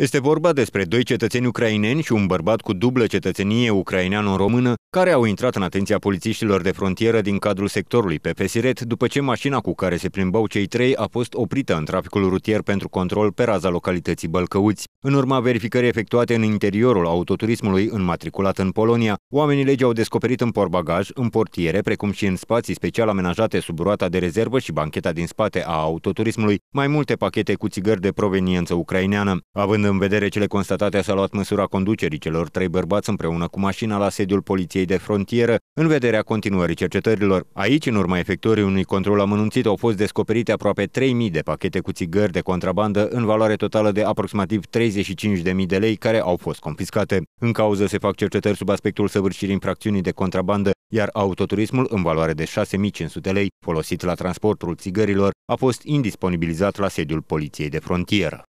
Este vorba despre doi cetățeni ucraineni și un bărbat cu dublă cetățenie ucraineană-română care au intrat în atenția polițiștilor de frontieră din cadrul sectorului pe Pesiret după ce mașina cu care se plimbau cei trei a fost oprită în traficul rutier pentru control pe raza localității Bălcăuți. În urma verificării efectuate în interiorul autoturismului înmatriculat în Polonia, oamenii legii au descoperit în porbagaj, în portiere, precum și în spații special amenajate sub roata de rezervă și bancheta din spate a autoturismului, mai multe pachete cu țigări de proveniență ucraineană. Având în vedere cele constatate, s-a luat măsura conducerii celor trei bărbați împreună cu mașina la sediul Poliției de Frontieră, în vederea continuării cercetărilor. Aici, în urma efectuării unui control amănunțit, au fost descoperite aproape 3.000 de pachete cu țigări de contrabandă, în valoare totală de aproximativ 35.000 de lei, care au fost confiscate. În cauză se fac cercetări sub aspectul săvârșirii infracțiunii de contrabandă, iar autoturismul, în valoare de 6.500 lei, folosit la transportul țigărilor, a fost indisponibilizat la sediul Poliției de Frontieră.